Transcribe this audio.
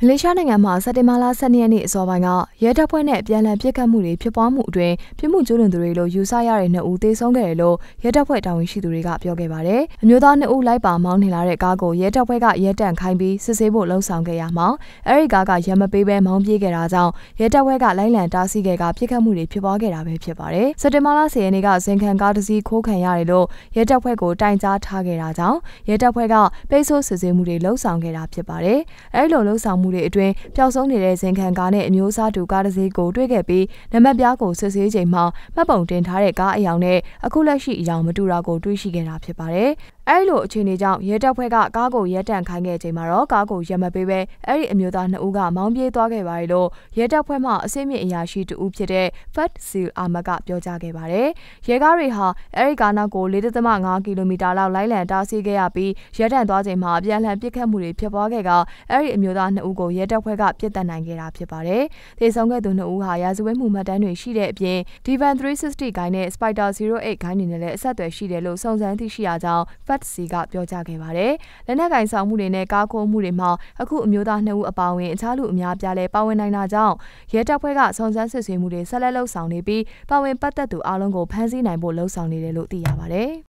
မလေးရှားနိုင်ငံမှာစက်တင်ဘာလ12ရက်နေ့အစောပိုင်းကရဲတပ်ဖွဲ့နဲ့ပြန်လည်ပစ်ခတ်မှုတွေဖြစ်ပွားမှုအတွင်းပြစ်မှုကျူးလွန်သူတွေလို့ယူဆရတဲ့နှစ်ဦးသေဆုံးခဲ့တယ်လို့ရဲတပ်ဖွဲ့တာဝန်ရှိသူတွေကပြောခဲ့ပါတယ်။အမျိုးသားနှစ်ဦးလိုက်ပါမောင်းနေလာတဲ့ကားကိုရဲတပ်ဖွဲ့ကရဲတန့်ခိုင်းပြီးစစ်ဆေးဖို့လှုံ့ဆော်ခဲ့ရမှာအဲဒီကားကရမပေးဘဲမောင်းပြေးခဲ့တာကြောင့်ရဲတပ်ဖွဲ့ကလိုက်လံတားဆီးခဲ့ကပစ်ခတ်မှုတွေဖြစ်ပွားခဲ့တာပဲဖြစ်ပါတယ်။စက်တင်ဘာလ10ရက်နေ့ကဇင်ခံကားတစ်စီးခိုးခံရတယ်လို့ရဲတပ်ဖွဲ့ကိုတိုင်ကြားထားခဲ့တာကြောင့်ရဲတပ်ဖွဲ့ကပိတ်ဆို့စစ်ဆေးမှုတွေလှုံ့ဆော်ခဲ့တာဖြစ်ပါတယ်။အဲဒီလိုလှုံ့ဆော်မှုမှုတွေအတွင်းပျောက်ဆုံးနေတဲ့ဇင်ခံကားနဲ့အမျိုးအစားတူကားတစ်စီးကိုတွေ့ခဲ့ပြီးနံပါတ်ပြားကိုစစ်ဆေးချိန်မှာမှတ်ပုံတင်ထားတဲ့ကားအယောင်နဲ့အခုလက်ရှိအယောင်မတူတာကိုတွေ့ရှိခဲ့တာဖြစ်ပါတယ်။အဲဒီလိုအခြေအနေကြောင့်ရဲတပ်ဖွဲ့ကကားကိုရပ်တန့်ခိုင်းခဲ့ချိန်မှာတော့ကားကိုရပ်မပေးဘဲအဲဒီအမျိုးသားနှစ်ဦးကမောင်းပြေးသွားခဲ့ပါတယ်လို့ရဲတပ်ဖွဲ့မှအစိမ့်အရာရှိတဦးဖြစ်တဲ့ Fat Seal Armor ကပြောကြားခဲ့ပါတယ်။ရဲကားတွေဟာအဲဒီကားနောက်ကို၄.၅ကီလိုမီတာလောက်လိုက်လံတားဆီးခဲ့ရပြီးရပ်တန့်သွားချိန်မှာအပြန်အလှန်ပစ်ခတ်မှုတွေဖြစ်ပွားခဲ့ကအဲဒီအမျိုးသားနှစ်ဦးကိုရဲတပ်ဖွဲ့ကပြစ်ဒဏ်နိုင်ခဲ့တာဖြစ်ပါတယ်။သေဆုံးခဲ့သူနှစ်ဦးဟာရာဇဝတ်မှုမှတ်တမ်းတွေရှိတဲ့အပြင် Divan 360ဂိုင်းနဲ့ Spider 08ဂိုင်းတွေနဲ့လည်းအဆက်အသွယ်ရှိတယ်လို့စုံစမ်းသိရှိရကြောင်း Fat Watts ကပြောကြားခဲ့ပါတယ်။လက်နက်ကင်ဆောင်မှုတွေနဲ့ကားခိုးမှုတွေမှာအခုအမျိုးသား2ဦးအပါအဝင်အခြားလူအများပြားလည်းပါဝင်နိုင်တာကြောင့်ရဲတပ်ဖွဲ့ကစုံစမ်းစစ်ဆေးမှုတွေဆက်လက်လှုပ်ဆောင်နေပြီးပါဝင်ပတ်သက်သူအားလုံးကိုဖမ်းဆီးနိုင်ဖို့လှုံ့ဆော်နေတယ်လို့သိရပါတယ်။